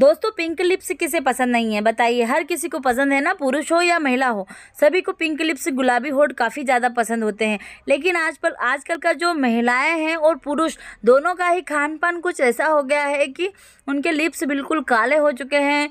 दोस्तों pink lips किसे पसंद नहीं है बताइए हर किसी को पसंद है ना पुरुष हो या महिला हो सभी को पिंक लिप्स गुलाबी होठ काफ़ी ज़्यादा पसंद होते हैं लेकिन आज पर आजकल का जो महिलाएं हैं और पुरुष दोनों का ही खान पान कुछ ऐसा हो गया है कि उनके लिप्स बिल्कुल काले हो चुके हैं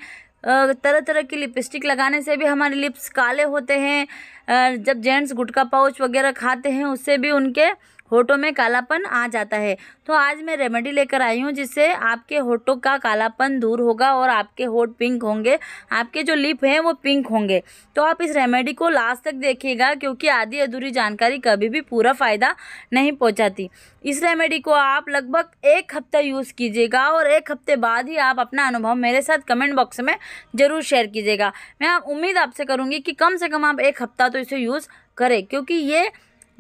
तरह तरह की लिपस्टिक लगाने से भी हमारे लिप्स काले होते हैं जब जेंट्स गुटका पाउच वगैरह खाते हैं उससे भी उनके होठों में कालापन आ जाता है तो आज मैं रेमेडी लेकर आई हूँ जिससे आपके होठों का कालापन दूर होगा और आपके होठ पिंक होंगे आपके जो लिप हैं वो पिंक होंगे तो आप इस रेमेडी को लास्ट तक देखिएगा क्योंकि आधी अधूरी जानकारी कभी भी पूरा फ़ायदा नहीं पहुँचाती इस रेमेडी को आप लगभग एक हफ्ता यूज़ कीजिएगा और एक हफ्ते बाद ही आप अपना अनुभव मेरे साथ कमेंट बॉक्स में ज़रूर शेयर कीजिएगा मैं आप उम्मीद आपसे करूँगी कि कम से कम आप एक हफ्ता तो इसे यूज़ करें क्योंकि ये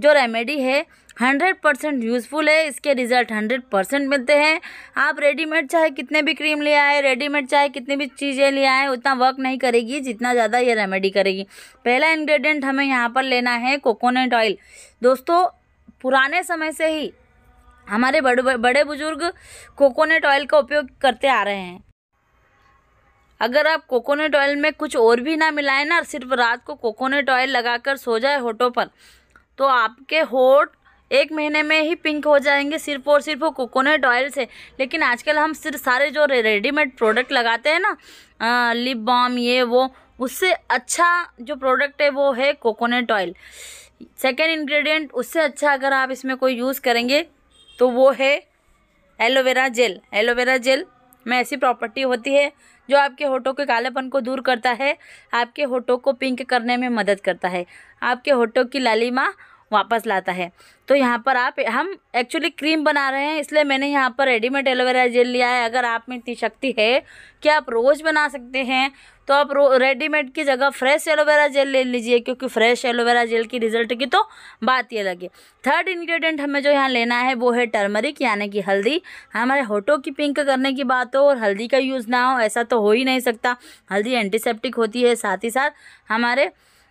जो रेमेडी है हंड्रेड परसेंट यूज़फुल है इसके रिज़ल्ट हंड्रेड परसेंट मिलते हैं आप रेडीमेड चाहे कितने भी क्रीम ले आए रेडीमेड चाहे कितनी भी चीज़ें ले आए उतना वर्क नहीं करेगी जितना ज़्यादा ये रेमेडी करेगी पहला इंग्रेडिएंट हमें यहाँ पर लेना है कोकोनट ऑयल दोस्तों पुराने समय से ही हमारे बड़े बड़े बुजुर्ग कोकोनट ऑयल का उपयोग करते आ रहे हैं अगर आप कोकोनट ऑयल में कुछ और भी ना मिलाएं ना सिर्फ रात को कोकोनट ऑयल लगाकर सो जाए होटों पर तो आपके होठ एक महीने में ही पिंक हो जाएंगे सिर्फ और सिर्फ कोकोनट ऑयल से लेकिन आजकल हम सिर्फ सारे जो रेडीमेड प्रोडक्ट लगाते हैं ना लिप बाम ये वो उससे अच्छा जो प्रोडक्ट है वो है कोकोनट ऑयल सेकेंड इन्ग्रीडियंट उससे अच्छा अगर आप इसमें कोई यूज़ करेंगे तो वो है एलोवेरा जेल एलोवेरा जेल में ऐसी प्रॉपर्टी होती है जो आपके होठों के कालेपन को दूर करता है आपके होठों को पिंक करने में मदद करता है आपके होठों की लालिमा वापस लाता है तो यहाँ पर आप हम एक्चुअली क्रीम बना रहे हैं इसलिए मैंने यहाँ पर रेडीमेड एलोवेरा जेल लिया है अगर आप में इतनी शक्ति है कि आप रोज़ बना सकते हैं तो आप रेडीमेड की जगह फ्रेश एलोवेरा जेल ले लीजिए क्योंकि फ्रेश एलोवेरा जेल की रिजल्ट की तो बात ये लगे थर्ड इन्ग्रीडियंट हमें जो यहाँ लेना है वो है टर्मरिक यानी कि हल्दी हमारे होटों की पिंक करने की बात हो और हल्दी का यूज़ ना हो ऐसा तो हो ही नहीं सकता हल्दी एंटीसेप्टिक होती है साथ ही साथ हमारे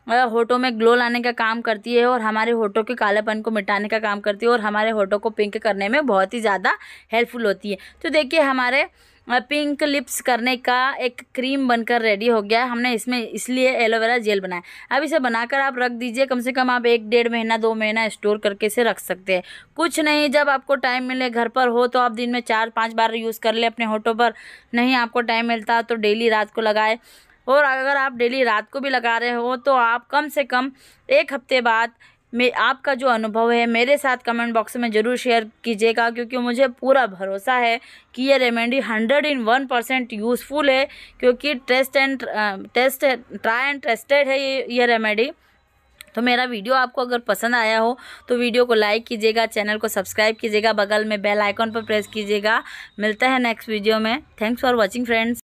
मतलब होठों में ग्लो लाने का काम करती है और हमारे होठों के कालेपन को मिटाने का काम करती है और हमारे होठों को पिंक करने में बहुत ही ज़्यादा हेल्पफुल होती है तो देखिए हमारे पिंक लिप्स करने का एक क्रीम बनकर रेडी हो गया है हमने इसमें इसलिए एलोवेरा जेल बनाया अब इसे बनाकर आप रख दीजिए कम से कम आप एक डेढ़ महीना दो महीना स्टोर करके इसे रख सकते हैं कुछ नहीं जब आपको टाइम मिले घर पर हो तो आप दिन में चार पाँच बार यूज़ कर ले अपने होठों पर नहीं आपको टाइम मिलता तो डेली रात को लगाए और अगर आप डेली रात को भी लगा रहे हो तो आप कम से कम एक हफ्ते बाद मे आपका जो अनुभव है मेरे साथ कमेंट बॉक्स में ज़रूर शेयर कीजिएगा क्योंकि मुझे पूरा भरोसा है कि ये remedy hundred in one percent useful है क्योंकि test and test try and tested है ये ये रेमेडी तो मेरा वीडियो आपको अगर पसंद आया हो तो वीडियो को लाइक कीजिएगा चैनल को सब्सक्राइब कीजिएगा बगल में बेल आइकॉन पर प्रेस कीजिएगा मिलता है नेक्स्ट वीडियो में थैंक्स फॉर वॉचिंग फ्रेंड्स